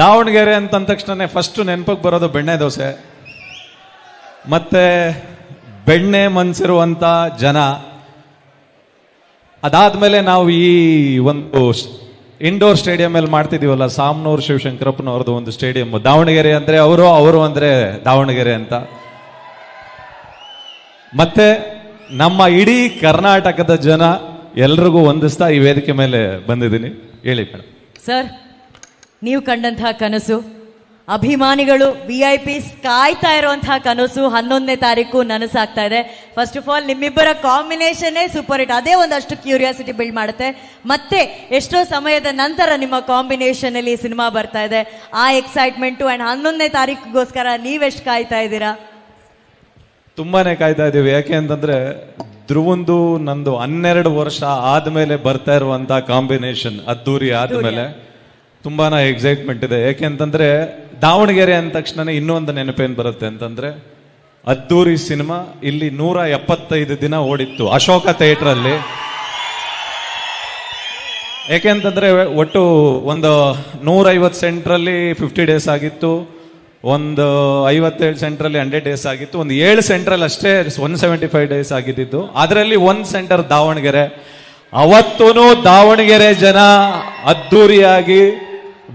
ದಾವಣಗೆರೆ ಅಂತ ತಕ್ಷಣ ಫಸ್ಟ್ ನೆನಪಿಗೆ ಬರೋದು ಬೆಣ್ಣೆ ದೋಸೆ ಮತ್ತೆ ಬೆಣ್ಣೆ ಮನ್ಸಿರುವಂತ ಜನ ಅದಾದ್ಮೇಲೆ ನಾವು ಈ ಒಂದು ಇಂಡೋರ್ ಸ್ಟೇಡಿಯಂ ಅಲ್ಲಿ ಮಾಡ್ತಿದೀವಲ್ಲ ಸಾಮ್ನೂರ್ ಶಿವಶಂಕರಪ್ಪನವ್ರದ್ದು ಒಂದು ಸ್ಟೇಡಿಯಂ ದಾವಣಗೆರೆ ಅಂದ್ರೆ ಅವರು ಅವರು ಅಂದ್ರೆ ದಾವಣಗೆರೆ ಅಂತ ಮತ್ತೆ ನಮ್ಮ ಇಡೀ ಕರ್ನಾಟಕದ ಜನ ಎಲ್ರಿಗೂ ಹೊಂದಿಸ್ತಾ ಈ ವೇದಿಕೆ ಮೇಲೆ ಬಂದಿದ್ದೀನಿ ಹೇಳಿ ಮೇಡಮ್ ಸರ್ ನೀವು ಕಂಡಂತಹ ಕನಸು ಅಭಿಮಾನಿಗಳು ವಿ ಐ ಪಿಸ್ ಕಾಯ್ತಾ ಇರುವಂತಹ ಕನಸು ಹನ್ನೊಂದನೇ ತಾರೀಕು ನನಸಾಗ್ತಾ ಇದೆ ಫಸ್ಟ್ ಆಫ್ ಆಲ್ ನಿಮ್ಮಿಬ್ಬರ ಕಾಂಬಿನೇಷನ್ನೇ ಸೂಪರ್ ಹಿಟ್ ಅದೇ ಒಂದಷ್ಟು ಕ್ಯೂರಿಯಾಸಿಟಿ ಬಿಲ್ಡ್ ಮಾಡುತ್ತೆ ಮತ್ತೆ ಎಷ್ಟೋ ಸಮಯದ ನಂತರ ನಿಮ್ಮ ಕಾಂಬಿನೇಷನ್ ಅಲ್ಲಿ ಸಿನಿಮಾ ಬರ್ತಾ ಇದೆ ಆ ಎಕ್ಸೈಟ್ಮೆಂಟು ಅಂಡ್ ಹನ್ನೊಂದನೇ ತಾರೀಕಿಗೋಸ್ಕರ ನೀವೆಷ್ಟು ಕಾಯ್ತಾ ಇದ್ದೀರಾ ತುಂಬಾನೇ ಕಾಯ್ತಾ ಇದ್ದೀವಿ ಯಾಕೆ ಅಂತಂದ್ರೆ ಧ್ರುವಂದು ನಂದು ಹನ್ನೆರಡು ವರ್ಷ ಆದ್ಮೇಲೆ ಬರ್ತಾ ಇರುವಂತಹ ಕಾಂಬಿನೇಷನ್ ಅದ್ದೂರಿ ಆದ್ಮೇಲೆ ತುಂಬಾ ಎಕ್ಸೈಟ್ಮೆಂಟ್ ಇದೆ ಅಂತಂದ್ರೆ ದಾವಣಗೆರೆ ಅಂದ ತಕ್ಷಣ ಇನ್ನೊಂದು ನೆನಪೇನು ಬರುತ್ತೆ ಅಂತಂದ್ರೆ ಅದ್ದೂರಿ ಸಿನಿಮಾ ಇಲ್ಲಿ ನೂರ ಎಪ್ಪತ್ತೈದು ದಿನ ಓಡಿತ್ತು ಅಶೋಕ ಥಿಯೇಟ್ರಲ್ಲಿ ಅಂತಂದ್ರೆ ಒಟ್ಟು ಒಂದು ನೂರೈವತ್ತು ಸೆಂಟ್ರಲ್ಲಿ ಫಿಫ್ಟಿ ಡೇಸ್ ಆಗಿತ್ತು ಒಂದು ಐವತ್ತೇಳು ಸೆಂಟ್ರಲ್ಲಿ ಹಂಡ್ರೆಡ್ ಡೇಸ್ ಆಗಿತ್ತು ಒಂದು ಏಳು ಸೆಂಟ್ರಲ್ಲಿ ಅಷ್ಟೇ ಒನ್ ಸೆವೆಂಟಿ ಫೈವ್ ಡೇಸ್ ಆಗಿದ್ದಿದ್ದು ಅದರಲ್ಲಿ ಒಂದು ಸೆಂಟರ್ ದಾವಣಗೆರೆ ಅವತ್ತೂ ದಾವಣಗೆರೆ ಜನ ಅದ್ದೂರಿಯಾಗಿ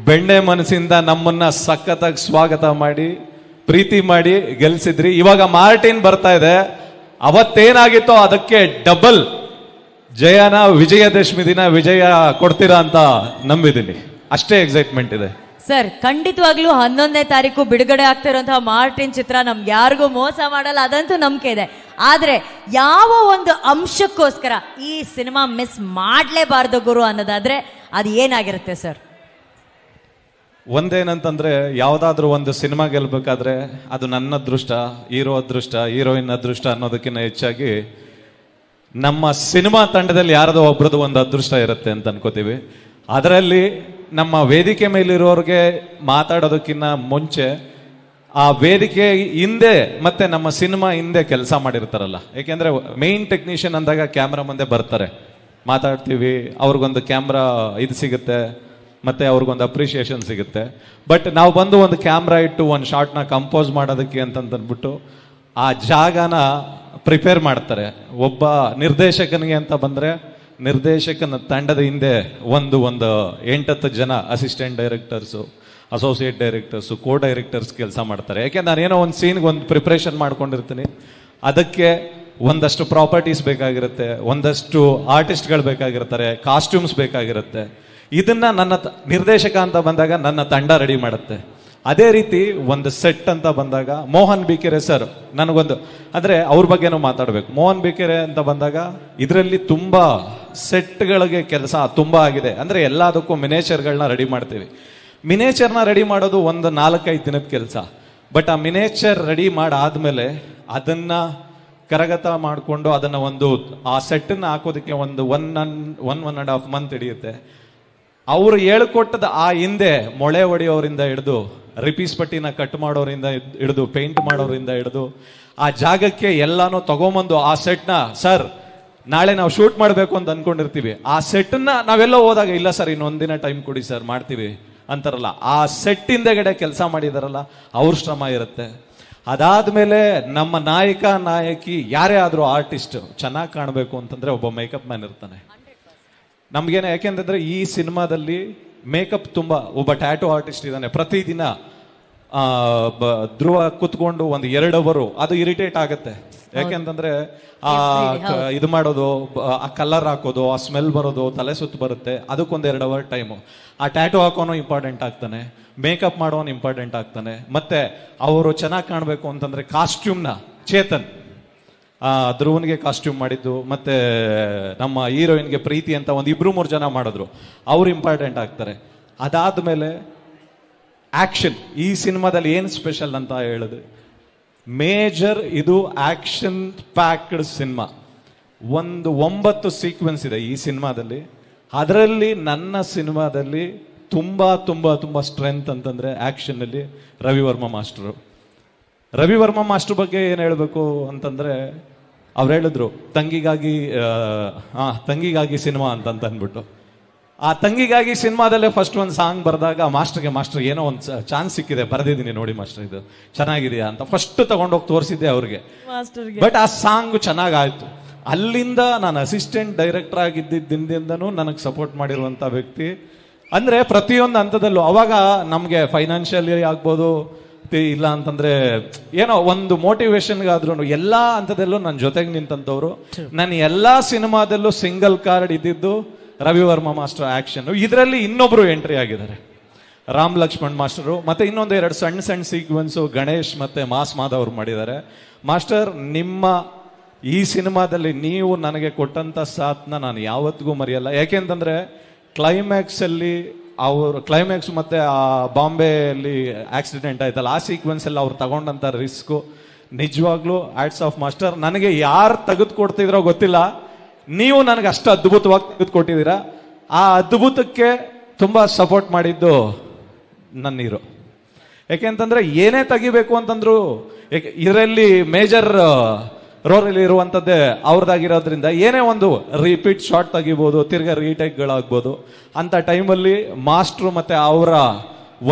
ಬೆಣ್ಣೆ ಮನಸ್ಸಿಂದ ನಮ್ಮನ್ನ ಸಖತ್ತಾಗಿ ಸ್ವಾಗತ ಮಾಡಿ ಪ್ರೀತಿ ಮಾಡಿ ಗೆಲ್ಸಿದ್ರಿ ಇವಾಗ ಮಾರ್ಟಿನ್ ಬರ್ತಾ ಇದೆ ಅವತ್ತೇನಾಗಿತ್ತೋ ಅದಕ್ಕೆ ಡಬಲ್ ಜಯನ ವಿಜಯದಶಮಿ ದಿನ ವಿಜಯ ಕೊಡ್ತೀರಾ ಅಂತ ನಂಬಿದ್ದೀನಿ ಅಷ್ಟೇ ಎಕ್ಸೈಟ್ಮೆಂಟ್ ಇದೆ ಸರ್ ಖಂಡಿತವಾಗ್ಲೂ ಹನ್ನೊಂದನೇ ತಾರೀಕು ಬಿಡುಗಡೆ ಆಗ್ತಿರುವಂತಹ ಮಾರ್ಟಿನ್ ಚಿತ್ರ ನಮ್ಗೆ ಯಾರಿಗೂ ಮೋಸ ಮಾಡಲ್ಲ ಅದಂತೂ ನಂಬಿಕೆ ಇದೆ ಆದ್ರೆ ಯಾವ ಒಂದು ಅಂಶಕ್ಕೋಸ್ಕರ ಈ ಸಿನಿಮಾ ಮಿಸ್ ಮಾಡ್ಲೇಬಾರ್ದು ಗುರು ಅನ್ನೋದಾದ್ರೆ ಅದು ಏನಾಗಿರುತ್ತೆ ಸರ್ ಒಂದೇನಂತಂದ್ರೆ ಯಾವ್ದಾದ್ರು ಒಂದು ಸಿನಿಮಾ ಗೆಲ್ಬೇಕಾದ್ರೆ ಅದು ನನ್ನ ಅದೃಷ್ಟ ಹೀರೋ ಅದೃಷ್ಟ ಹೀರೋಯಿನ್ ಅದೃಷ್ಟ ಅನ್ನೋದಕ್ಕಿಂತ ಹೆಚ್ಚಾಗಿ ನಮ್ಮ ಸಿನಿಮಾ ತಂಡದಲ್ಲಿ ಯಾರದೋ ಒಬ್ರದ್ದು ಒಂದು ಅದೃಷ್ಟ ಇರುತ್ತೆ ಅಂತ ಅನ್ಕೋತೀವಿ ಅದರಲ್ಲಿ ನಮ್ಮ ವೇದಿಕೆ ಮೇಲಿರೋರಿಗೆ ಮಾತಾಡೋದಕ್ಕಿಂತ ಮುಂಚೆ ಆ ವೇದಿಕೆ ಹಿಂದೆ ಮತ್ತೆ ನಮ್ಮ ಸಿನಿಮಾ ಹಿಂದೆ ಕೆಲಸ ಮಾಡಿರ್ತಾರಲ್ಲ ಏಕೆಂದ್ರೆ ಮೇನ್ ಟೆಕ್ನಿಷಿಯನ್ ಅಂದಾಗ ಕ್ಯಾಮ್ರಾ ಮುಂದೆ ಬರ್ತಾರೆ ಮಾತಾಡ್ತೀವಿ ಅವ್ರಿಗೊಂದು ಕ್ಯಾಮ್ರಾ ಇದು ಸಿಗುತ್ತೆ ಮತ್ತೆ ಅವ್ರಿಗೊಂದು ಅಪ್ರಿಷಿಯೇಷನ್ ಸಿಗುತ್ತೆ ಬಟ್ ನಾವು ಬಂದು ಒಂದು ಕ್ಯಾಮ್ರಾ ಇಟ್ಟು ಒಂದು ಶಾರ್ಟ್ನ ಕಂಪೋಸ್ ಮಾಡೋದಕ್ಕೆ ಅಂತಂದ್ಬಿಟ್ಟು ಆ ಜಾಗನ ಪ್ರಿಪೇರ್ ಮಾಡ್ತಾರೆ ಒಬ್ಬ ನಿರ್ದೇಶಕನಿಗೆ ಅಂತ ಬಂದರೆ ನಿರ್ದೇಶಕನ ತಂಡದ ಹಿಂದೆ ಒಂದು ಒಂದು ಎಂಟತ್ತು ಜನ assistant directors associate directors co directors ಕೆಲಸ ಮಾಡ್ತಾರೆ ಯಾಕೆ ಏನೋ ಒಂದು ಸೀನ್ಗೆ ಒಂದು ಪ್ರಿಪ್ರೇಷನ್ ಮಾಡ್ಕೊಂಡಿರ್ತೀನಿ ಅದಕ್ಕೆ ಒಂದಷ್ಟು ಪ್ರಾಪರ್ಟೀಸ್ ಬೇಕಾಗಿರುತ್ತೆ ಒಂದಷ್ಟು ಆರ್ಟಿಸ್ಟ್ಗಳು ಬೇಕಾಗಿರ್ತಾರೆ ಕಾಸ್ಟ್ಯೂಮ್ಸ್ ಬೇಕಾಗಿರುತ್ತೆ ಇದನ್ನ ನನ್ನ ನಿರ್ದೇಶಕ ಅಂತ ಬಂದಾಗ ನನ್ನ ತಂಡ ರೆಡಿ ಮಾಡುತ್ತೆ ಅದೇ ರೀತಿ ಒಂದು ಸೆಟ್ ಅಂತ ಬಂದಾಗ ಮೋಹನ್ ಬಿಕೆರೆ ಸರ್ ನನಗೊಂದು ಅಂದ್ರೆ ಅವ್ರ ಬಗ್ಗೆನೂ ಮಾತಾಡಬೇಕು ಮೋಹನ್ ಬಿಕೆರೆ ಅಂತ ಬಂದಾಗ ಇದರಲ್ಲಿ ತುಂಬಾ ಸೆಟ್ಗಳಿಗೆ ಕೆಲಸ ತುಂಬಾ ಆಗಿದೆ ಅಂದ್ರೆ ಎಲ್ಲದಕ್ಕೂ ಮಿನೇಚರ್ಗಳನ್ನ ರೆಡಿ ಮಾಡ್ತೀವಿ ಮಿನೇಚರ್ನ ರೆಡಿ ಮಾಡೋದು ಒಂದು ನಾಲ್ಕೈದು ದಿನದ ಕೆಲಸ ಬಟ್ ಆ ಮಿನೇಚರ್ ರೆಡಿ ಮಾಡಾದ್ಮೇಲೆ ಅದನ್ನ ಕರಗತ ಮಾಡಿಕೊಂಡು ಅದನ್ನ ಒಂದು ಆ ಸೆಟ್ಟನ್ನು ಹಾಕೋದಕ್ಕೆ ಒಂದು ಒನ್ ಅನ್ one one and half month ಹಿಡಿಯುತ್ತೆ ಅವರು ಹೇಳ್ಕೊಟ್ಟದ ಆ ಹಿಂದೆ ಮೊಳೆ ಒಡೆಯೋರಿಂದ ಹಿಡಿದು ರಿಪೀಸ್ ಪಟ್ಟಿನ ಕಟ್ ಮಾಡೋರಿಂದ ಹಿಡಿದು ಪೇಂಟ್ ಮಾಡೋರಿಂದ ಹಿಡಿದು ಆ ಜಾಗಕ್ಕೆ ಎಲ್ಲಾನು ತಗೊಂಬಂದು ಆ ಸೆಟ್ನ ಸರ್ ನಾಳೆ ನಾವು ಶೂಟ್ ಮಾಡಬೇಕು ಅಂತ ಅನ್ಕೊಂಡಿರ್ತೀವಿ ಆ ಸೆಟ್ನ ನಾವೆಲ್ಲ ಹೋದಾಗ ಇಲ್ಲ ಸರ್ ಇನ್ನೊಂದಿನ ಟೈಮ್ ಕೊಡಿ ಸರ್ ಮಾಡ್ತೀವಿ ಅಂತಾರಲ್ಲ ಆ ಸೆಟ್ ಗಡೆ ಕೆಲಸ ಮಾಡಿದಾರಲ್ಲ ಅವ್ರ ಶ್ರಮ ಇರುತ್ತೆ ಅದಾದ್ಮೇಲೆ ನಮ್ಮ ನಾಯಕ ನಾಯಕಿ ಯಾರೇ ಆದ್ರೂ ಆರ್ಟಿಸ್ಟ್ ಚೆನ್ನಾಗಿ ಕಾಣಬೇಕು ಅಂತಂದ್ರೆ ಒಬ್ಬ ಮೇಕಪ್ ಮ್ಯಾನ್ ಇರ್ತಾನೆ ಯಾಕೆ ಯಾಕೆಂತಂದ್ರೆ ಈ ಸಿನಿಮಾದಲ್ಲಿ ಮೇಕಪ್ ತುಂಬ ಒಬ್ಬ ಟ್ಯಾಟೋ ಆರ್ಟಿಸ್ಟ್ ಇದ್ದಾನೆ ಪ್ರತಿದಿನ ಧ್ರುವ ಕುತ್ಕೊಂಡು ಒಂದು ಎರಡು ಅವರು ಅದು ಇರಿಟೇಟ್ ಆಗುತ್ತೆ ಯಾಕೆಂತಂದ್ರೆ ಆ ಇದು ಮಾಡೋದು ಆ ಕಲರ್ ಹಾಕೋದು ಆ ಸ್ಮೆಲ್ ಬರೋದು ತಲೆ ಸುತ್ತು ಬರುತ್ತೆ ಅದಕ್ಕೊಂದು ಎರಡು ಅವರ್ ಟೈಮು ಆ ಟ್ಯಾಟೋ ಹಾಕೋನು ಇಂಪಾರ್ಟೆಂಟ್ ಆಗ್ತಾನೆ ಮೇಕಪ್ ಮಾಡೋನು ಇಂಪಾರ್ಟೆಂಟ್ ಆಗ್ತಾನೆ ಮತ್ತೆ ಅವರು ಚೆನ್ನಾಗಿ ಕಾಣಬೇಕು ಅಂತಂದ್ರೆ ಕಾಸ್ಟ್ಯೂಮ್ನ ಚೇತನ್ ಧ್ರುವನ್ಗೆ ಕಾಸ್ಟ್ಯೂಮ್ ಮಾಡಿದ್ದು ಮತ್ತೆ ನಮ್ಮ ಹೀರೋಯಿನ್ಗೆ ಪ್ರೀತಿ ಅಂತ ಒಂದು ಇಬ್ರು ಮೂರು ಜನ ಮಾಡಿದ್ರು ಅವ್ರು ಇಂಪಾರ್ಟೆಂಟ್ ಆಗ್ತಾರೆ ಮೇಲೆ ಆಕ್ಷನ್ ಈ ಸಿನಿಮಾದಲ್ಲಿ ಏನು ಸ್ಪೆಷಲ್ ಅಂತ ಹೇಳಿದ್ರೆ ಮೇಜರ್ ಇದು ಆಕ್ಷನ್ ಪ್ಯಾಕ್ಡ್ ಸಿನಿಮಾ ಒಂದು ಒಂಬತ್ತು ಸೀಕ್ವೆನ್ಸ್ ಇದೆ ಈ ಸಿನಿಮಾದಲ್ಲಿ ಅದರಲ್ಲಿ ನನ್ನ ಸಿನಿಮಾದಲ್ಲಿ ತುಂಬ ತುಂಬ ತುಂಬ ಸ್ಟ್ರೆಂತ್ ಅಂತಂದರೆ ಆ್ಯಕ್ಷನಲ್ಲಿ ರವಿವರ್ಮ ಮಾಸ್ಟರು ರವಿ ವರ್ಮ ಮಾಸ್ಟರ್ ಬಗ್ಗೆ ಏನು ಹೇಳಬೇಕು ಅಂತಂದ್ರೆ ಅವ್ರು ಹೇಳಿದ್ರು ತಂಗಿಗಾಗಿ ಆ ತಂಗಿಗಾಗಿ ಸಿನಿಮಾ ಅಂತಂತ ಅಂದ್ಬಿಟ್ಟು ಆ ತಂಗಿಗಾಗಿ ಸಿನಿಮಾದಲ್ಲೇ ಫಸ್ಟ್ ಒಂದು ಸಾಂಗ್ ಬರೆದಾಗ ಮಾಸ್ಟರ್ಗೆ ಮಾಸ್ಟರ್ ಏನೋ ಒಂದು ಚಾನ್ಸ್ ಸಿಕ್ಕಿದೆ ಬರೆದಿದ್ದೀನಿ ನೋಡಿ ಮಾಸ್ಟರ್ ಇದು ಚೆನ್ನಾಗಿದೆಯಾ ಅಂತ ಫಸ್ಟ್ ತಗೊಂಡೋಗಿ ತೋರಿಸಿದ್ದೆ ಅವ್ರಿಗೆ ಬಟ್ ಆ ಸಾಂಗ್ ಚೆನ್ನಾಗಾಯ್ತು ಅಲ್ಲಿಂದ ನಾನು ಅಸಿಸ್ಟೆಂಟ್ ಡೈರೆಕ್ಟರ್ ಆಗಿದ್ದಿಂದಿಂದನೂ ನನಗೆ ಸಪೋರ್ಟ್ ಮಾಡಿರುವಂಥ ವ್ಯಕ್ತಿ ಅಂದರೆ ಪ್ರತಿಯೊಂದು ಹಂತದಲ್ಲೂ ಅವಾಗ ನಮಗೆ ಫೈನಾನ್ಷಿಯಲಿ ಆಗ್ಬೋದು ಇಲ್ಲ ಅಂತಂದ್ರೆ ಏನೋ ಒಂದು ಆದ್ರೂ ಎಲ್ಲಾ ಹಂತದಲ್ಲೂ ನನ್ನ ಜೊತೆಗೆ ನಿಂತವ್ರು ನನ್ನ ಎಲ್ಲಾ ಸಿನಿಮಾದಲ್ಲೂ ಸಿಂಗಲ್ ಕಾರ್ಡ್ ಇದ್ದಿದ್ದು ರವಿವರ್ಮ ಮಾಸ್ಟರ್ ಆಕ್ಷನ್ ಇದರಲ್ಲಿ ಇನ್ನೊಬ್ರು ಎಂಟ್ರಿ ಆಗಿದ್ದಾರೆ ರಾಮ್ ಲಕ್ಷ್ಮಣ್ ಮಾಸ್ಟರು ಮತ್ತೆ ಇನ್ನೊಂದು ಎರಡು ಸಣ್ಣ ಸಣ್ಣ ಸೀಕ್ವೆನ್ಸು ಗಣೇಶ್ ಮತ್ತೆ ಮಾಸ್ ಮಾದವರು ಮಾಡಿದ್ದಾರೆ ಮಾಸ್ಟರ್ ನಿಮ್ಮ ಈ ಸಿನಿಮಾದಲ್ಲಿ ನೀವು ನನಗೆ ಕೊಟ್ಟಂತ ಸಾಥ್ನ ನಾನು ಯಾವತ್ತಿಗೂ ಮರೆಯಲ್ಲ ಯಾಕೆಂತಂದ್ರೆ ಕ್ಲೈಮ್ಯಾಕ್ಸ್ ಅಲ್ಲಿ ಅವ್ರ ಕ್ಲೈಮ್ಯಾಕ್ಸ್ ಮತ್ತೆ ಆ ಬಾಂಬೆಯಲ್ಲಿ ಆಕ್ಸಿಡೆಂಟ್ ಆಯ್ತಲ್ಲ ಆ ಸೀಕ್ವೆನ್ಸ್ ಎಲ್ಲ ಅವ್ರು ತಗೊಂಡಂತ ರಿಸ್ಕ್ ನಿಜವಾಗ್ಲೂ ಆಟ್ಸ್ ಆಫ್ ಮಾಸ್ಟರ್ ನನಗೆ ಯಾರು ತೆಗೆದು ಕೊಡ್ತಿದ್ರೋ ಗೊತ್ತಿಲ್ಲ ನೀವು ನನಗೆ ಅಷ್ಟು ಅದ್ಭುತವಾಗಿ ತೆಗೆದು ಆ ಅದ್ಭುತಕ್ಕೆ ತುಂಬಾ ಸಪೋರ್ಟ್ ಮಾಡಿದ್ದು ನನ್ನೀರು ಯಾಕೆಂತಂದ್ರೆ ಏನೇ ತೆಗಿಬೇಕು ಅಂತಂದ್ರು ಇದರಲ್ಲಿ ಮೇಜರ್ ರೋರಲ್ಲಿ ಇರುವಂಥದ್ದೇ ಅವ್ರದ್ದಾಗಿರೋದ್ರಿಂದ ಏನೇ ಒಂದು ರಿಪೀಟ್ ಶಾಟ್ ತೆಗಿಬೋದು ತಿರ್ಗಾ ರೀಟೇಕ್ಗಳಾಗ್ಬೋದು ಅಂಥ ಟೈಮಲ್ಲಿ ಮಾಸ್ಟ್ರು ಮತ್ತು ಅವರ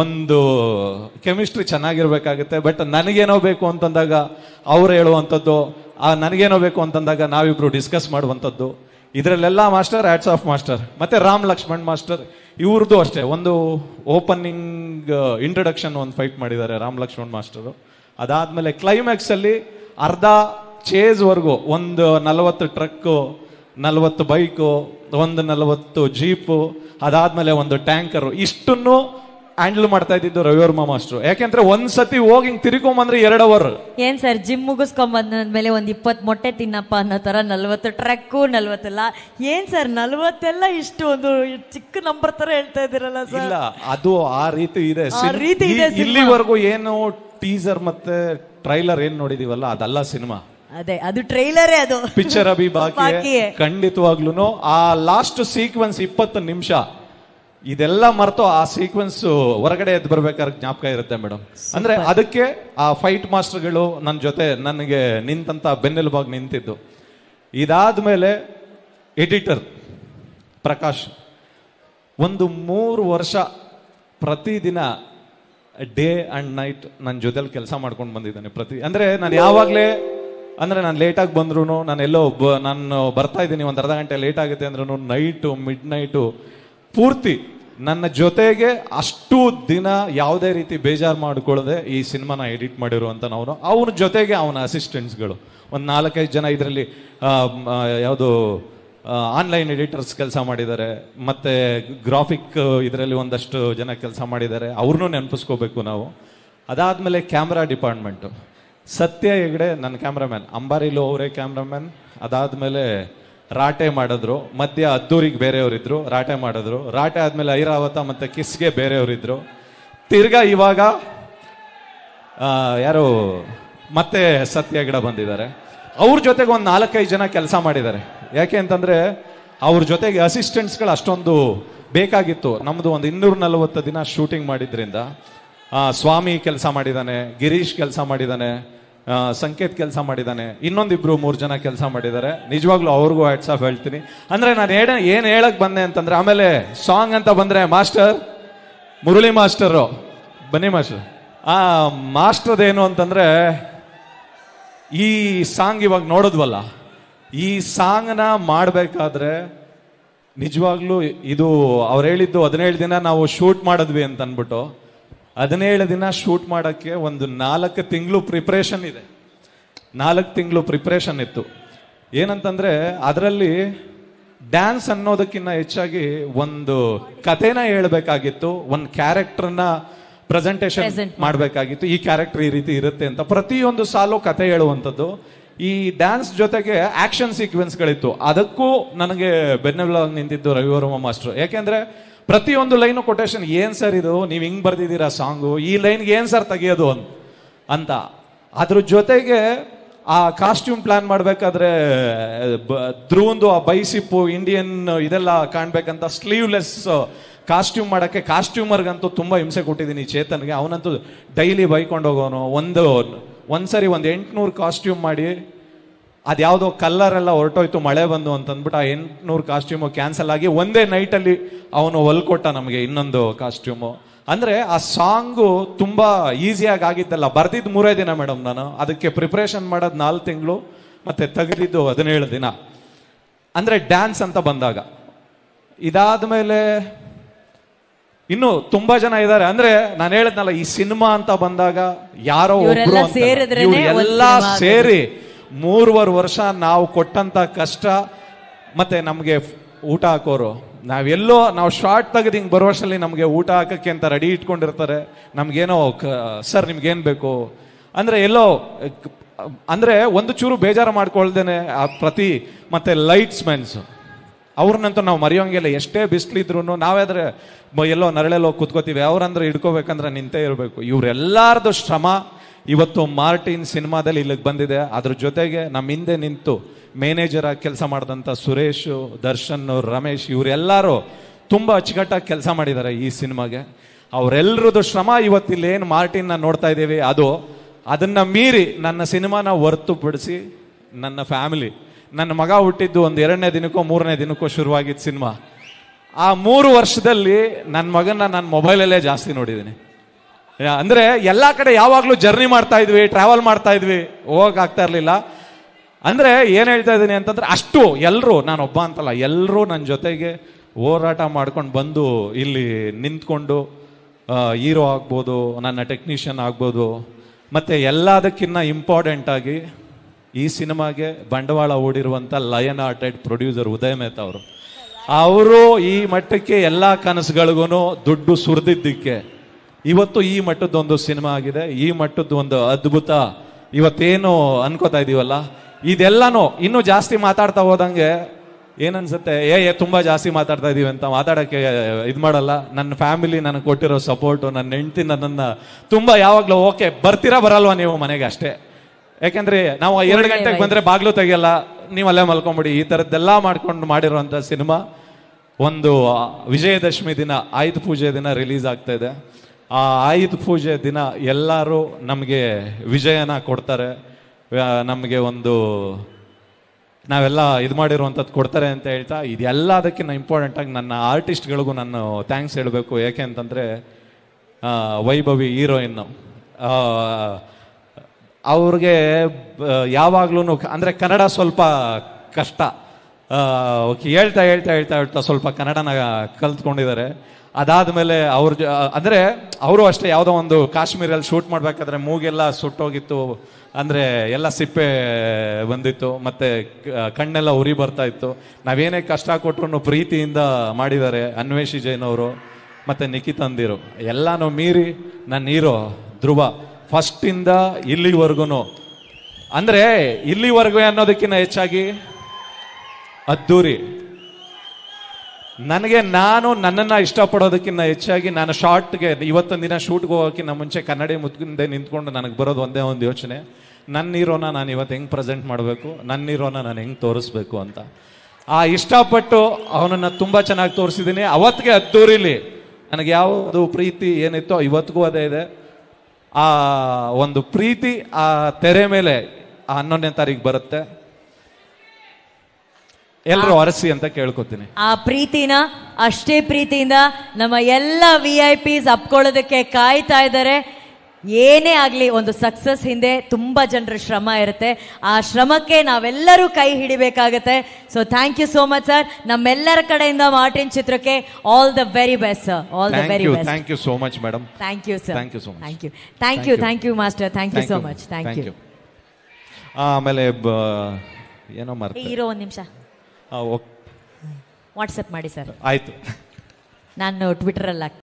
ಒಂದು ಕೆಮಿಸ್ಟ್ರಿ ಚೆನ್ನಾಗಿರ್ಬೇಕಾಗುತ್ತೆ ಬಟ್ ನನಗೇನೋ ಬೇಕು ಅಂತಂದಾಗ ಅವ್ರು ಹೇಳುವಂಥದ್ದು ಆ ನನಗೇನೋ ಬೇಕು ಅಂತಂದಾಗ ನಾವಿಬ್ರು ಡಿಸ್ಕಸ್ ಮಾಡುವಂಥದ್ದು ಇದರಲ್ಲೆಲ್ಲ ಮಾಸ್ಟರ್ ಆ್ಯಡ್ಸ್ ಆಫ್ ಮಾಸ್ಟರ್ ಮತ್ತು ರಾಮ್ ಲಕ್ಷ್ಮಣ್ ಮಾಸ್ಟರ್ ಇವ್ರದ್ದು ಅಷ್ಟೇ ಒಂದು ಓಪನಿಂಗ್ ಇಂಟ್ರೊಡಕ್ಷನ್ ಒಂದು ಫೈಟ್ ಮಾಡಿದ್ದಾರೆ ರಾಮ್ ಲಕ್ಷ್ಮಣ್ ಮಾಸ್ಟರು ಅದಾದಮೇಲೆ ಕ್ಲೈಮ್ಯಾಕ್ಸಲ್ಲಿ ಅರ್ಧ ವರ್ಗು ಒಂದು ನಲವತ್ತು ಟ್ರಕ್ಕು ನಲವತ್ತು ಬೈಕು ಒಂದು ನಲವತ್ತು ಜೀಪು ಅದಾದ್ಮೇಲೆ ಒಂದು ಟ್ಯಾಂಕರು ಇಷ್ಟನ್ನು ಹ್ಯಾಂಡಲ್ ಮಾಡ್ತಾ ಇದ್ದಿದ್ದು ರವಿವರ್ಮ ಮಾಸ್ಟರ್ ಯಾಕೆಂದ್ರೆ ಒಂದ್ಸತಿ ಸತಿ ಹೋಗಿ ಹಿಂಗ್ ತಿರುಗೊಂಬಂದ್ರೆ ಎರಡು ಅವರ್ ಏನ್ ಸರ್ ಜಿಮ್ ಮುಗಿಸ್ಕೊಂಬಂದ್ಮೇಲೆ ಒಂದ್ ಇಪ್ಪತ್ ಮೊಟ್ಟೆ ತಿನ್ನಪ್ಪ ಅನ್ನೋ ತರ ನಲ್ವತ್ತು ಟ್ರಕ್ಕು ನಲ್ವತ್ತೆಲ್ಲ ಏನ್ ಸರ್ ನಲ್ವತ್ತೆಲ್ಲ ಇಷ್ಟು ಒಂದು ಚಿಕ್ಕ ನಂಬರ್ ತರ ಹೇಳ್ತಾ ಇದ್ದೀರಲ್ಲ ಸರ್ ಇಲ್ಲ ಅದು ಆ ರೀತಿ ಇದೆ ರೀತಿ ಇದೆ ಇಲ್ಲಿವರೆಗೂ ಏನು ಟೀಸರ್ ಮತ್ತೆ ಟ್ರೈಲರ್ ಏನ್ ನೋಡಿದೀವಲ್ಲ ಅದಲ್ಲ ಸಿನಿಮಾ ಅದೇ ಅದು ಟ್ರೈಲರ್ ಅದು ಪಿಕ್ಚರ್ ಅಭಿ ಬಾಕಿ ಖಂಡಿತವಾಗ್ಲೂ ಆ ಲಾಸ್ಟ್ ಸೀಕ್ವೆನ್ಸ್ ಇಪ್ಪತ್ತು ನಿಮಿಷ ಇದೆಲ್ಲ ಮರೆತು ಆ ಸೀಕ್ವೆನ್ಸ್ ಹೊರಗಡೆ ಎದ್ದು ಬರ್ಬೇಕಾದ್ರೆ ಜ್ಞಾಪಕ ಇರುತ್ತೆ ಮೇಡಮ್ ಅಂದ್ರೆ ಅದಕ್ಕೆ ಆ ಫೈಟ್ ಮಾಸ್ಟರ್ಗಳು ನನ್ನ ಜೊತೆ ನನಗೆ ನಿಂತಂತ ಬೆನ್ನೆಲುಬಾಗಿ ನಿಂತಿದ್ದು ಇದಾದ್ಮೇಲೆ ಎಡಿಟರ್ ಪ್ರಕಾಶ್ ಒಂದು ಮೂರು ವರ್ಷ ಪ್ರತಿದಿನ ಡೇ ಅಂಡ್ ನೈಟ್ ನನ್ನ ಜೊತೆಲಿ ಕೆಲಸ ಮಾಡ್ಕೊಂಡು ಬಂದಿದ್ದಾನೆ ಪ್ರತಿ ಅಂದ್ರೆ ನಾನು ಯಾವಾಗಲೇ ಅಂದರೆ ನಾನು ಲೇಟಾಗಿ ಬಂದ್ರೂ ನಾನು ಎಲ್ಲೋ ನಾನು ಬರ್ತಾ ಇದ್ದೀನಿ ಒಂದು ಅರ್ಧ ಗಂಟೆ ಲೇಟ್ ಆಗುತ್ತೆ ಅಂದ್ರೂ ನೈಟು ಮಿಡ್ ನೈಟು ಪೂರ್ತಿ ನನ್ನ ಜೊತೆಗೆ ಅಷ್ಟು ದಿನ ಯಾವುದೇ ರೀತಿ ಬೇಜಾರು ಮಾಡಿಕೊಳ್ಳದೆ ಈ ಸಿನಿಮಾನ ಎಡಿಟ್ ಅಂತ ನಾವು ಅವನ ಜೊತೆಗೆ ಅವನ ಅಸಿಸ್ಟೆಂಟ್ಸ್ಗಳು ಒಂದು ನಾಲ್ಕೈದು ಜನ ಇದರಲ್ಲಿ ಯಾವುದು ಆನ್ಲೈನ್ ಎಡಿಟರ್ಸ್ ಕೆಲಸ ಮಾಡಿದ್ದಾರೆ ಮತ್ತು ಗ್ರಾಫಿಕ್ ಇದರಲ್ಲಿ ಒಂದಷ್ಟು ಜನ ಕೆಲಸ ಮಾಡಿದ್ದಾರೆ ಅವ್ರನ್ನೂ ನೆನಪಿಸ್ಕೋಬೇಕು ನಾವು ಅದಾದಮೇಲೆ ಕ್ಯಾಮ್ರಾ ಡಿಪಾರ್ಟ್ಮೆಂಟು ಸತ್ಯ ಹೆಗಡೆ ನನ್ನ ಕ್ಯಾಮ್ರಾಮನ್ ಅಂಬಾರಿಲು ಅವರೇ ಕ್ಯಾಮ್ರಾಮನ್ ಅದಾದ್ಮೇಲೆ ರಾಟೆ ಮಾಡಿದ್ರು ಮಧ್ಯ ಅದ್ದೂರಿಗೆ ಬೇರೆಯವರಿದ್ರು ರಾಟೆ ಮಾಡಿದ್ರು ರಾಟೆ ಆದಮೇಲೆ ಐರಾವತ ಮತ್ತೆ ಕಿಸ್ಗೆ ಬೇರೆಯವರಿದ್ರು ತಿರ್ಗಾ ಇವಾಗ ಯಾರು ಮತ್ತೆ ಸತ್ಯ ಗಿಡ ಬಂದಿದ್ದಾರೆ ಅವ್ರ ಜೊತೆಗೆ ಒಂದು ನಾಲ್ಕೈದು ಜನ ಕೆಲಸ ಮಾಡಿದ್ದಾರೆ ಯಾಕೆ ಅಂತಂದ್ರೆ ಅವ್ರ ಜೊತೆಗೆ ಅಸಿಸ್ಟೆಂಟ್ಸ್ಗಳು ಅಷ್ಟೊಂದು ಬೇಕಾಗಿತ್ತು ನಮ್ಮದು ಒಂದು ಇನ್ನೂರ ನಲವತ್ತು ದಿನ ಶೂಟಿಂಗ್ ಮಾಡಿದ್ರಿಂದ ಸ್ವಾಮಿ ಕೆಲಸ ಮಾಡಿದ್ದಾನೆ ಗಿರೀಶ್ ಕೆಲಸ ಮಾಡಿದ್ದಾನೆ ಸಂಕೇತ್ ಕೆಲಸ ಮಾಡಿದ್ದಾನೆ ಇನ್ನೊಂದಿಬ್ರು ಮೂರು ಜನ ಕೆಲಸ ಮಾಡಿದ್ದಾರೆ ನಿಜವಾಗ್ಲೂ ಅವ್ರಿಗೂ ಆಫ್ ಹೇಳ್ತೀನಿ ಅಂದ್ರೆ ನಾನು ಹೇಳ ಏನು ಹೇಳಕ್ ಬಂದೆ ಅಂತಂದ್ರೆ ಆಮೇಲೆ ಸಾಂಗ್ ಅಂತ ಬಂದ್ರೆ ಮಾಸ್ಟರ್ ಮುರುಳಿ ಮಾಸ್ಟರು ಬನ್ನಿ ಮಾಸ್ಟರ್ ಆ ಮಾಸ್ಟರ್ದೇನು ಅಂತಂದ್ರೆ ಈ ಸಾಂಗ್ ಇವಾಗ ನೋಡಿದ್ವಲ್ಲ ಈ ಸಾಂಗ್ನ ಮಾಡಬೇಕಾದ್ರೆ ನಿಜವಾಗ್ಲೂ ಇದು ಅವ್ರು ಹೇಳಿದ್ದು ಹದಿನೇಳು ದಿನ ನಾವು ಶೂಟ್ ಮಾಡಿದ್ವಿ ಅಂತ ಅಂದ್ಬಿಟ್ಟು ಹದಿನೇಳು ದಿನ ಶೂಟ್ ಮಾಡೋಕ್ಕೆ ಒಂದು ನಾಲ್ಕು ತಿಂಗಳು ಪ್ರಿಪ್ರೇಷನ್ ಇದೆ ನಾಲ್ಕು ತಿಂಗಳು ಪ್ರಿಪ್ರೇಷನ್ ಇತ್ತು ಏನಂತಂದರೆ ಅದರಲ್ಲಿ ಡ್ಯಾನ್ಸ್ ಅನ್ನೋದಕ್ಕಿಂತ ಹೆಚ್ಚಾಗಿ ಒಂದು ಕಥೆನ ಹೇಳ್ಬೇಕಾಗಿತ್ತು ಒಂದು ಕ್ಯಾರೆಕ್ಟರ್ನ ಪ್ರೆಸೆಂಟೇಷನ್ ಮಾಡಬೇಕಾಗಿತ್ತು ಈ ಕ್ಯಾರೆಕ್ಟರ್ ಈ ರೀತಿ ಇರುತ್ತೆ ಅಂತ ಪ್ರತಿಯೊಂದು ಸಾಲು ಕತೆ ಹೇಳುವಂಥದ್ದು ಈ ಡ್ಯಾನ್ಸ್ ಜೊತೆಗೆ ಆಕ್ಷನ್ ಸೀಕ್ವೆನ್ಸ್ಗಳಿತ್ತು ಅದಕ್ಕೂ ನನಗೆ ಬೆನ್ನೆಲ್ಲ ನಿಂತಿದ್ದು ರವಿವರ್ಮ ಮಾಸ್ಟರ್ ಯಾಕೆಂದ್ರೆ ಪ್ರತಿಯೊಂದು ಲೈನು ಕೊಟೇಶನ್ ಏನು ಸರ್ ಇದು ನೀವು ಹಿಂಗ್ ಬರ್ದಿದ್ದೀರಾ ಸಾಂಗು ಈ ಲೈನ್ಗೆ ಏನು ಸರ್ ತೆಗಿಯೋದು ಅಂತ ಅಂತ ಅದ್ರ ಜೊತೆಗೆ ಆ ಕಾಸ್ಟ್ಯೂಮ್ ಪ್ಲಾನ್ ಮಾಡಬೇಕಾದ್ರೆ ಧ್ರುವಂದು ಆ ಬೈಸಿಪ್ಪು ಇಂಡಿಯನ್ ಇದೆಲ್ಲ ಕಾಣ್ಬೇಕಂತ ಸ್ಲೀವ್ಲೆಸ್ ಕಾಸ್ಟ್ಯೂಮ್ ಮಾಡೋಕ್ಕೆ ಕಾಸ್ಟ್ಯೂಮರ್ಗಂತೂ ತುಂಬ ಹಿಂಸೆ ಕೊಟ್ಟಿದ್ದೀನಿ ಚೇತನ್ಗೆ ಅವನಂತೂ ಡೈಲಿ ಬೈಕೊಂಡು ಹೋಗೋನು ಒಂದು ಒಂದ್ಸರಿ ಒಂದು ಎಂಟುನೂರು ಕಾಸ್ಟ್ಯೂಮ್ ಮಾಡಿ ಅದ್ಯಾವುದೋ ಎಲ್ಲ ಹೊರಟೋಯ್ತು ಮಳೆ ಬಂದು ಅಂತಂದ್ಬಿಟ್ಟು ಆ ಎಂಟುನೂರು ಕಾಸ್ಟ್ಯೂಮು ಕ್ಯಾನ್ಸಲ್ ಆಗಿ ಒಂದೇ ನೈಟಲ್ಲಿ ಅವನು ಹೊಲ್ಕೊಟ್ಟ ನಮಗೆ ಇನ್ನೊಂದು ಕಾಸ್ಟ್ಯೂಮು ಅಂದರೆ ಆ ಸಾಂಗು ತುಂಬ ಈಸಿಯಾಗಿ ಆಗಿದ್ದಲ್ಲ ಬರ್ದಿದ್ದು ಮೂರೇ ದಿನ ಮೇಡಮ್ ನಾನು ಅದಕ್ಕೆ ಪ್ರಿಪ್ರೇಷನ್ ಮಾಡೋದು ನಾಲ್ಕು ತಿಂಗಳು ಮತ್ತು ತೆಗೆದಿದ್ದು ಹದಿನೇಳು ದಿನ ಅಂದರೆ ಡ್ಯಾನ್ಸ್ ಅಂತ ಬಂದಾಗ ಇದಾದ ಮೇಲೆ ಇನ್ನು ತುಂಬಾ ಜನ ಇದ್ದಾರೆ ಅಂದ್ರೆ ನಾನು ಹೇಳದ್ನಲ್ಲ ಈ ಸಿನಿಮಾ ಅಂತ ಬಂದಾಗ ಯಾರೋ ಒಬ್ರು ಎಲ್ಲ ಸೇರಿ ಮೂರುವರೆ ವರ್ಷ ನಾವು ಕೊಟ್ಟಂಥ ಕಷ್ಟ ಮತ್ತೆ ನಮಗೆ ಊಟ ಹಾಕೋರು ನಾವೆಲ್ಲೋ ನಾವು ಶಾರ್ಟ್ ತೆಗೆದು ಹಿಂಗೆ ಬರೋ ವರ್ಷದಲ್ಲಿ ನಮಗೆ ಊಟ ಹಾಕಕ್ಕೆ ಅಂತ ರೆಡಿ ಇಟ್ಕೊಂಡಿರ್ತಾರೆ ನಮಗೇನೋ ಸರ್ ನಿಮ್ಗೇನು ಬೇಕು ಅಂದರೆ ಎಲ್ಲೋ ಅಂದರೆ ಒಂದು ಚೂರು ಬೇಜಾರು ಮಾಡ್ಕೊಳ್ದೇನೆ ಆ ಪ್ರತಿ ಮತ್ತೆ ಲೈಟ್ಸ್ ಮೆನ್ಸು ಅವ್ರನ್ನಂತೂ ನಾವು ಮರೆಯೋಂಗಿಲ್ಲ ಎಷ್ಟೇ ಬಿಸಿಲಿದ್ರು ನಾವಾದ್ರೆ ಎಲ್ಲೋ ನರಳೆಲ್ಲೋ ಕೂತ್ಕೋತೀವಿ ಅವ್ರಂದ್ರೆ ಹಿಡ್ಕೋಬೇಕಂದ್ರೆ ನಿಂತೇ ಇರಬೇಕು ಇವರೆಲ್ಲಾರ್ದು ಶ್ರಮ ಇವತ್ತು ಮಾರ್ಟಿನ್ ಸಿನಿಮಾದಲ್ಲಿ ಇಲ್ಲಿಗೆ ಬಂದಿದೆ ಅದ್ರ ಜೊತೆಗೆ ನಮ್ಮ ಹಿಂದೆ ನಿಂತು ಮ್ಯಾನೇಜರ್ ಆಗಿ ಕೆಲಸ ಮಾಡಿದಂಥ ಸುರೇಶ್ ದರ್ಶನ್ ರಮೇಶ್ ಇವರೆಲ್ಲರೂ ತುಂಬ ಅಚ್ಚುಕಟ್ಟಾಗಿ ಕೆಲಸ ಮಾಡಿದ್ದಾರೆ ಈ ಸಿನಿಮಾಗೆ ಅವರೆಲ್ಲರದ್ದು ಶ್ರಮ ಏನು ಮಾರ್ಟಿನ್ನ ನೋಡ್ತಾ ಇದ್ದೀವಿ ಅದು ಅದನ್ನು ಮೀರಿ ನನ್ನ ಸಿನಿಮಾನ ಹೊರತುಪಡಿಸಿ ನನ್ನ ಫ್ಯಾಮಿಲಿ ನನ್ನ ಮಗ ಹುಟ್ಟಿದ್ದು ಒಂದು ಎರಡನೇ ದಿನಕ್ಕೋ ಮೂರನೇ ದಿನಕ್ಕೋ ಶುರುವಾಗಿದ್ದು ಸಿನಿಮಾ ಆ ಮೂರು ವರ್ಷದಲ್ಲಿ ನನ್ನ ಮಗನ್ನ ನಾನು ಮೊಬೈಲಲ್ಲೇ ಜಾಸ್ತಿ ನೋಡಿದ್ದೀನಿ ಅಂದರೆ ಎಲ್ಲ ಕಡೆ ಯಾವಾಗಲೂ ಜರ್ನಿ ಮಾಡ್ತಾ ಇದ್ವಿ ಟ್ರಾವೆಲ್ ಮಾಡ್ತಾ ಇದ್ವಿ ಆಗ್ತಾ ಇರಲಿಲ್ಲ ಅಂದರೆ ಏನು ಹೇಳ್ತಾ ಇದ್ದೀನಿ ಅಂತಂದ್ರೆ ಅಷ್ಟು ಎಲ್ಲರೂ ನಾನು ಒಬ್ಬ ಅಂತಲ್ಲ ಎಲ್ಲರೂ ನನ್ನ ಜೊತೆಗೆ ಹೋರಾಟ ಮಾಡ್ಕೊಂಡು ಬಂದು ಇಲ್ಲಿ ನಿಂತ್ಕೊಂಡು ಹೀರೋ ಆಗ್ಬೋದು ನನ್ನ ಟೆಕ್ನಿಷಿಯನ್ ಆಗ್ಬೋದು ಮತ್ತು ಎಲ್ಲದಕ್ಕಿಂತ ಇಂಪಾರ್ಟೆಂಟಾಗಿ ಈ ಸಿನಿಮಾಗೆ ಬಂಡವಾಳ ಓಡಿರುವಂತ ಲಯನ್ ಆರ್ಟೆಡ್ ಪ್ರೊಡ್ಯೂಸರ್ ಉದಯ ಮೆಹ್ತಾ ಅವರು ಅವರು ಈ ಮಟ್ಟಕ್ಕೆ ಎಲ್ಲ ಕನಸುಗಳಿಗೂ ದುಡ್ಡು ಸುರಿದಿದ್ದಕ್ಕೆ ಇವತ್ತು ಈ ಒಂದು ಸಿನಿಮಾ ಆಗಿದೆ ಈ ಮಟ್ಟದ್ದು ಒಂದು ಅದ್ಭುತ ಇವತ್ತೇನು ಅನ್ಕೋತಾ ಇದೀವಲ್ಲ ಇದೆಲ್ಲನೂ ಇನ್ನೂ ಜಾಸ್ತಿ ಮಾತಾಡ್ತಾ ಹೋದಂಗೆ ಏನನ್ಸುತ್ತೆ ಏ ಏ ತುಂಬ ಜಾಸ್ತಿ ಮಾತಾಡ್ತಾ ಇದೀವಿ ಅಂತ ಮಾತಾಡಕ್ಕೆ ಇದು ಮಾಡಲ್ಲ ನನ್ನ ಫ್ಯಾಮಿಲಿ ನನಗೆ ಕೊಟ್ಟಿರೋ ಸಪೋರ್ಟು ನನ್ನ ಹೆಂಡತಿ ನನ್ನನ್ನು ತುಂಬ ಯಾವಾಗಲೂ ಓಕೆ ಬರ್ತೀರಾ ಬರಲ್ವಾ ನೀವು ಮನೆಗೆ ಅಷ್ಟೇ ಯಾಕಂದ್ರೆ ನಾವು ಎರಡು ಗಂಟೆಗೆ ಬಂದ್ರೆ ಬಾಗ್ಲು ತೆಗಿಯಲ್ಲ ನೀವು ಅಲ್ಲೇ ಮಲ್ಕೊಂಬಿಡಿ ಈ ತರದ್ದೆಲ್ಲ ಮಾಡ್ಕೊಂಡು ಮಾಡಿರುವಂತ ಸಿನಿಮಾ ಒಂದು ವಿಜಯದಶಮಿ ದಿನ ಆಯುಧ ಪೂಜೆ ದಿನ ರಿಲೀಸ್ ಆಗ್ತಾ ಇದೆ ಆ ಆಯುಧ ಪೂಜೆ ದಿನ ಎಲ್ಲರೂ ನಮಗೆ ವಿಜಯನ ಕೊಡ್ತಾರೆ ನಮಗೆ ಒಂದು ನಾವೆಲ್ಲ ಇದು ಮಾಡಿರುವಂಥದ್ದು ಕೊಡ್ತಾರೆ ಅಂತ ಹೇಳ್ತಾ ಇಂಪಾರ್ಟೆಂಟ್ ಇಂಪಾರ್ಟೆಂಟಾಗಿ ನನ್ನ ಆರ್ಟಿಸ್ಟ್ಗಳಿಗೂ ನಾನು ಥ್ಯಾಂಕ್ಸ್ ಹೇಳಬೇಕು ಯಾಕೆ ಅಂತಂದರೆ ವೈಭವಿ ಹೀರೋಯಿನ್ನು ಅವ್ರಿಗೆ ಯಾವಾಗ್ಲೂ ಅಂದರೆ ಕನ್ನಡ ಸ್ವಲ್ಪ ಕಷ್ಟ ಹೇಳ್ತಾ ಹೇಳ್ತಾ ಹೇಳ್ತಾ ಹೇಳ್ತಾ ಸ್ವಲ್ಪ ಕನ್ನಡನ ಕಲ್ತ್ಕೊಂಡಿದ್ದಾರೆ ಮೇಲೆ ಅವ್ರ ಜ ಅಂದರೆ ಅವರು ಅಷ್ಟೇ ಯಾವುದೋ ಒಂದು ಕಾಶ್ಮೀರಲ್ಲಿ ಶೂಟ್ ಮಾಡಬೇಕಾದ್ರೆ ಮೂಗೆಲ್ಲ ಸುಟ್ಟೋಗಿತ್ತು ಅಂದರೆ ಎಲ್ಲ ಸಿಪ್ಪೆ ಬಂದಿತ್ತು ಮತ್ತು ಕಣ್ಣೆಲ್ಲ ಉರಿ ಬರ್ತಾ ಇತ್ತು ನಾವೇನೇ ಕಷ್ಟ ಕೊಟ್ಟರು ಪ್ರೀತಿಯಿಂದ ಮಾಡಿದ್ದಾರೆ ಅನ್ವೇಷಿ ಜೈನ್ ಅವರು ಮತ್ತು ನಿಖಿತ್ ಅಂದಿರು ಎಲ್ಲನೂ ಮೀರಿ ನನ್ನ ಇರೋ ಧ್ರುವ ಫಸ್ಟಿಂದ ಇಲ್ಲಿವರೆಗೂ ಅಂದರೆ ಇಲ್ಲಿವರೆಗೂ ಅನ್ನೋದಕ್ಕಿಂತ ಹೆಚ್ಚಾಗಿ ಅದ್ದೂರಿ ನನಗೆ ನಾನು ನನ್ನನ್ನು ಇಷ್ಟಪಡೋದಕ್ಕಿಂತ ಹೆಚ್ಚಾಗಿ ನಾನು ಶಾರ್ಟ್ಗೆ ಇವತ್ತೊಂದು ದಿನ ಶೂಟ್ಗೆ ಹೋಗೋಕ್ಕಿಂತ ಮುಂಚೆ ಕನ್ನಡಿ ಮುದ್ದೆ ನಿಂತ್ಕೊಂಡು ನನಗೆ ಬರೋದು ಒಂದೇ ಒಂದು ಯೋಚನೆ ನನ್ನ ಹೀರೋನ ನಾನು ಇವತ್ತು ಹೆಂಗೆ ಪ್ರೆಸೆಂಟ್ ಮಾಡಬೇಕು ನನ್ನ ಹೀರೋನ ನಾನು ಹೆಂಗೆ ತೋರಿಸ್ಬೇಕು ಅಂತ ಆ ಇಷ್ಟಪಟ್ಟು ಅವನನ್ನು ತುಂಬ ಚೆನ್ನಾಗಿ ತೋರಿಸಿದ್ದೀನಿ ಅವತ್ತಿಗೆ ಅದ್ದೂರಿಲಿ ನನಗೆ ಯಾವುದು ಪ್ರೀತಿ ಏನಿತ್ತೋ ಇವತ್ತಿಗೂ ಅದೇ ಇದೆ ಆ ಒಂದು ಪ್ರೀತಿ ಆ ತೆರೆ ಮೇಲೆ ಆ ಹನ್ನೊಂದನೇ ತಾರೀಕು ಬರುತ್ತೆ ಎಲ್ಲರೂ ಅರಸಿ ಅಂತ ಕೇಳ್ಕೊತೀನಿ ಆ ಪ್ರೀತಿನ ಅಷ್ಟೇ ಪ್ರೀತಿಯಿಂದ ನಮ್ಮ ಎಲ್ಲ ವಿ ಐ ಪಿಸ್ ಅಪ್ಕೊಳ್ಳೋದಕ್ಕೆ ಕಾಯ್ತಾ ಇದ್ದಾರೆ ಏನೇ ಆಗಲಿ ಒಂದು ಸಕ್ಸಸ್ ಹಿಂದೆ ತುಂಬ ಜನರ ಶ್ರಮ ಇರುತ್ತೆ ಆ ಶ್ರಮಕ್ಕೆ ನಾವೆಲ್ಲರೂ ಕೈ ಹಿಡಿಬೇಕಾಗತ್ತೆ so thank you so much sir ನಮ್ಮೆಲ್ಲರ ಕಡೆಯಿಂದ ಮಾರ್ಟಿನ್ ಚಿತ್ರಕ್ಕೆ all the very best sir all the very best thank you so much madam thank you sir thank you thank you thank you thank you master thank you so much thank you ಆಮೇಲೆ ಏನೋ ಮರ್ತೆ ಇರೋ ಒಂದು ನಿಮಿಷ WhatsApp ಮಾಡಿ sir ಆಯ್ತು ನಾನು ಟ್ವಿಟರಲ್ಲಿ